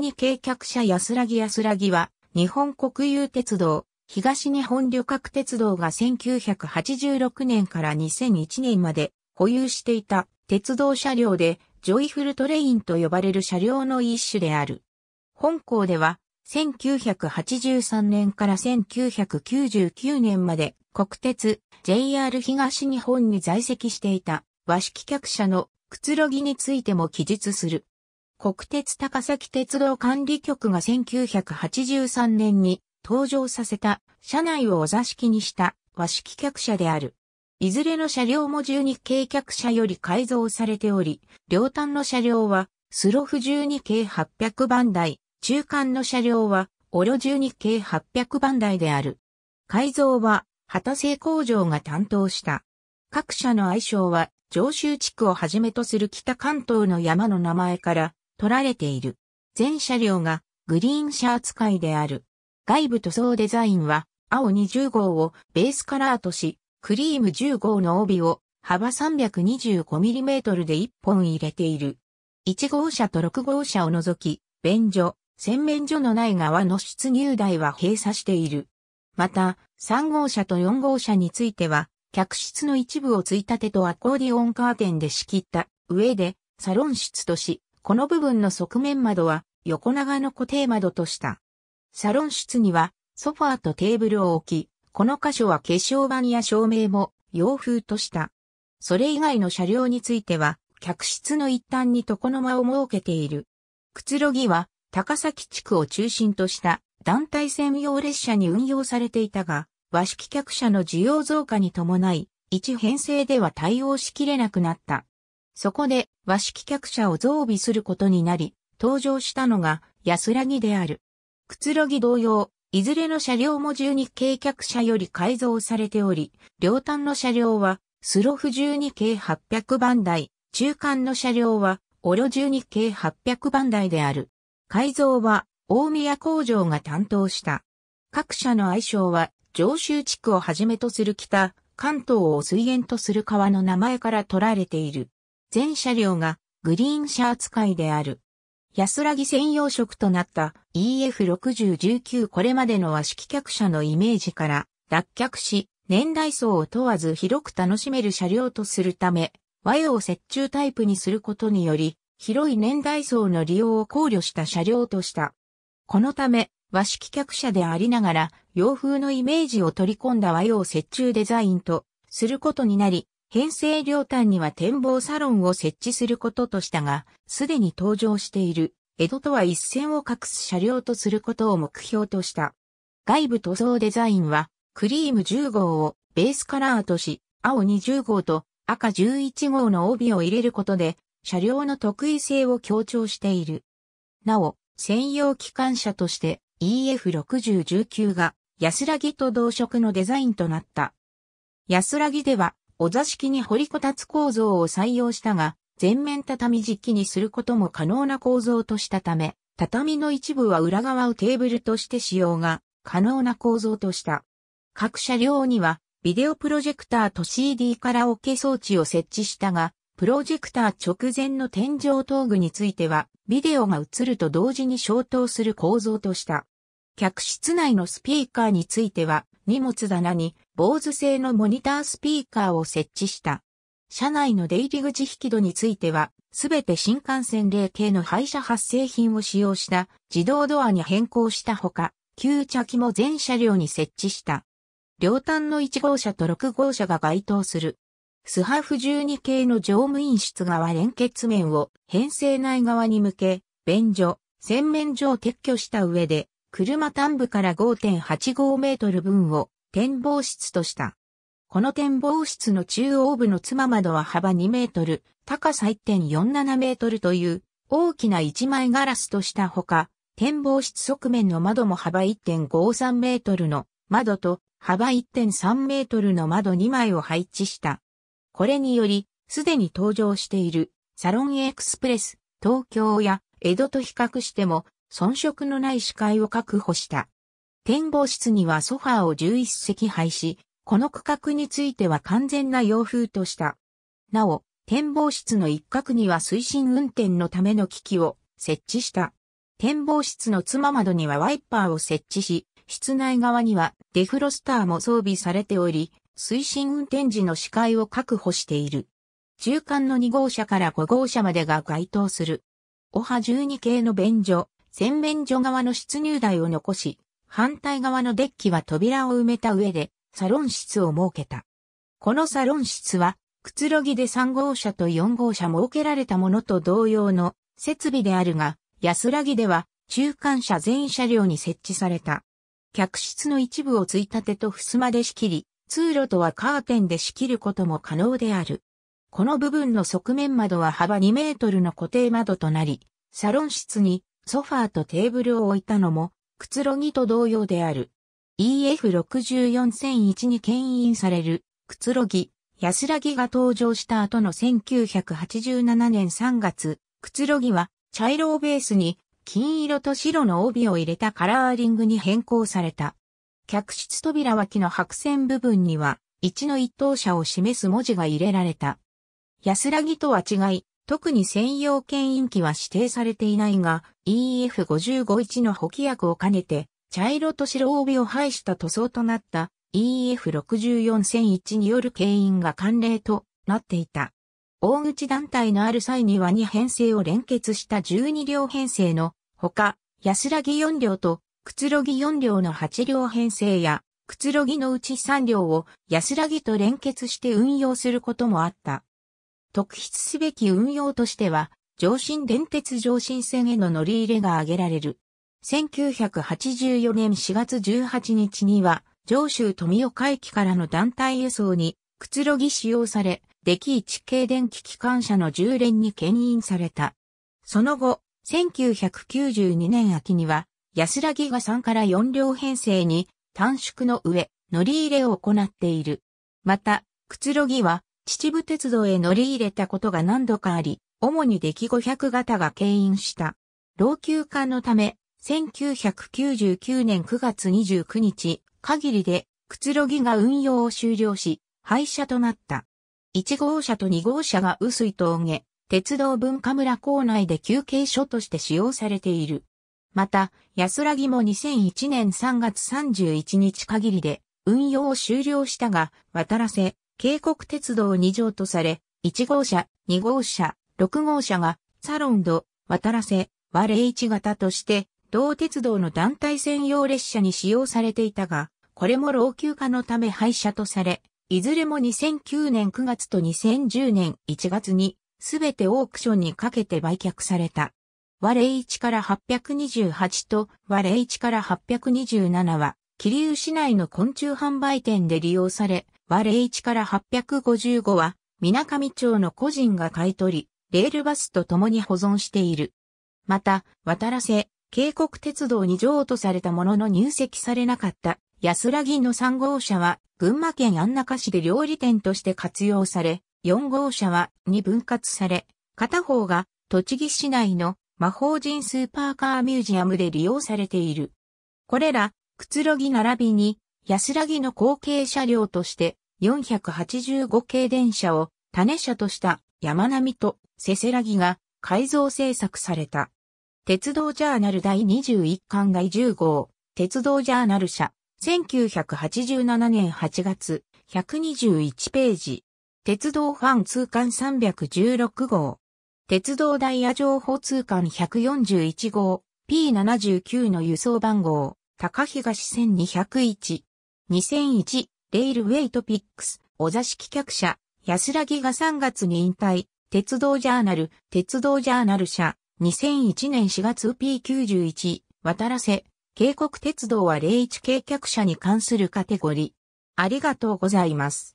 ト計画者安らぎ安らぎは、日本国有鉄道、東日本旅客鉄道が1986年から2001年まで保有していた鉄道車両で、ジョイフルトレインと呼ばれる車両の一種である。本校では、1983年から1999年まで国鉄 JR 東日本に在籍していた和式客車のくつろぎについても記述する。国鉄高崎鉄道管理局が1983年に登場させた車内をお座敷にした和式客車である。いずれの車両も12系客車より改造されており、両端の車両はスロフ12系800番台、中間の車両はオロ12系800番台である。改造は畑製工場が担当した。各社の愛称は上州地区をはじめとする北関東の山の名前から取られている。全車両がグリーン車扱いである。外部塗装デザインは青20号をベースカラーとし、クリーム10号の帯を幅 325mm で1本入れている。1号車と6号車を除き、便所、洗面所のない側の出入台は閉鎖している。また、3号車と4号車については、客室の一部をついたてとアコーディオンカーテンで仕切った上で、サロン室とし、この部分の側面窓は横長の固定窓とした。サロン室にはソファーとテーブルを置き、この箇所は化粧板や照明も洋風とした。それ以外の車両については、客室の一端に床の間を設けている。くつろぎは、高崎地区を中心とした団体専用列車に運用されていたが、和式客車の需要増加に伴い、一編成では対応しきれなくなった。そこで和式客車を増備することになり、登場したのが安らぎである。くつろぎ同様、いずれの車両も12系客車より改造されており、両端の車両はスロフ12系800番台、中間の車両はオロ12系800番台である。改造は大宮工場が担当した。各社の愛称は上州地区をはじめとする北、関東を水源とする川の名前から取られている。全車両がグリーン車扱いである。安らぎ専用色となった EF6019 これまでの和式客車のイメージから脱却し、年代層を問わず広く楽しめる車両とするため、和洋折衷タイプにすることにより、広い年代層の利用を考慮した車両とした。このため、和式客車でありながら、洋風のイメージを取り込んだ和洋折衷デザインとすることになり、県政両端には展望サロンを設置することとしたが、すでに登場している、江戸とは一線を隠す車両とすることを目標とした。外部塗装デザインは、クリーム10号をベースカラーとし、青20号と赤11号の帯を入れることで、車両の特異性を強調している。なお、専用機関車として EF6019 が安らぎと同色のデザインとなった。安らぎではお座敷に掘りこたつ構造を採用したが、全面畳敷きにすることも可能な構造としたため、畳の一部は裏側をテーブルとして使用が可能な構造とした。各車両にはビデオプロジェクターと CD カラオケ装置を設置したが、プロジェクター直前の天井道具については、ビデオが映ると同時に消灯する構造とした。客室内のスピーカーについては、荷物棚に坊主製のモニタースピーカーを設置した。車内の出入り口引き戸については、すべて新幹線例系の廃車発生品を使用した自動ドアに変更したほか、旧茶器も全車両に設置した。両端の1号車と6号車が該当する。スハフ12系の乗務員室側連結面を編成内側に向け、便所、洗面所を撤去した上で、車端部から5.85メートル分を展望室とした。この展望室の中央部の妻窓は幅2メートル、高さ1.47メートルという大きな一枚ガラスとしたほか、展望室側面の窓も幅1.53メートルの窓と幅1.3メートルの窓2枚を配置した。これにより、すでに登場しているサロンエクスプレス東京や江戸と比較しても遜色のない視界を確保した。展望室にはソファーを11席配し、この区画については完全な洋風とした。なお、展望室の一角には推進運転のための機器を設置した。展望室の妻窓にはワイパーを設置し、室内側にはデフロスターも装備されており、推進運転時の視界を確保している。中間の2号車から5号車までが該当する。オハ12系の便所、洗面所側の出入台を残し、反対側のデッキは扉を埋めた上で、サロン室を設けた。このサロン室は、くつろぎで3号車と4号車設けられたものと同様の設備であるが、安らぎでは中間車全車両に設置された。客室の一部をついたてと襖で仕切り、通路とはカーテンで仕切ることも可能である。この部分の側面窓は幅2メートルの固定窓となり、サロン室にソファーとテーブルを置いたのもくつろぎと同様である。EF64001 に牽引される、くつろぎ、安らぎが登場した後の1987年3月、くつろぎは、茶色をベースに、金色と白の帯を入れたカラーリングに変更された。客室扉脇の白線部分には、一の一等車を示す文字が入れられた。安らぎとは違い、特に専用牽引機は指定されていないが、EF551 の補機薬を兼ねて、茶色と白帯を配した塗装となった EF64001 による牽引が慣例となっていた。大口団体のある際には2編成を連結した12両編成のほか、安らぎ4両とくつろぎ4両の8両編成や、くつろぎのうち3両を安らぎと連結して運用することもあった。特筆すべき運用としては、上新電鉄上新線への乗り入れが挙げられる。1984年4月18日には、上州富岡駅からの団体輸送に、くつろぎ使用され、出来一系電気機関車の重連に牽引された。その後、1992年秋には、安らぎが3から4両編成に短縮の上、乗り入れを行っている。また、くつろぎは、秩父鉄道へ乗り入れたことが何度かあり、主に出来500型が牽引した。老朽化のため、1999年9月29日、限りで、くつろぎが運用を終了し、廃車となった。1号車と2号車が薄い峠、鉄道文化村構内で休憩所として使用されている。また、安らぎも2001年3月31日限りで運用を終了したが、渡らせ、渓谷鉄道2条とされ、1号車、2号車、6号車がサロンド、渡らせ、和零一型として、同鉄道の団体専用列車に使用されていたが、これも老朽化のため廃車とされ、いずれも2009年9月と2010年1月に、すべてオークションにかけて売却された。和零一から828と和零一から827は、桐生市内の昆虫販売店で利用され、和0一から855は、水上町の個人が買い取り、レールバスと共に保存している。また、渡らせ、渓谷鉄道に譲渡されたものの入籍されなかった安らぎの3号車は群馬県安中市で料理店として活用され、4号車はに分割され、片方が栃木市内の魔法人スーパーカーミュージアムで利用されている。これら、くつろぎ並びに安らぎの後継車両として485系電車を種車とした山並とせせらぎが改造制作された。鉄道ジャーナル第21巻第10号、鉄道ジャーナル社、1987年8月、121ページ。鉄道ファン通貫316号。鉄道ダイヤ情報通貫141号、P79 の輸送番号、高東1201。2001、レイルウェイトピックス、お座敷客車安らぎが3月に引退、鉄道ジャーナル、鉄道ジャーナル社、2001年4月 P91、渡らせ、渓谷鉄道は01系客車に関するカテゴリー。ありがとうございます。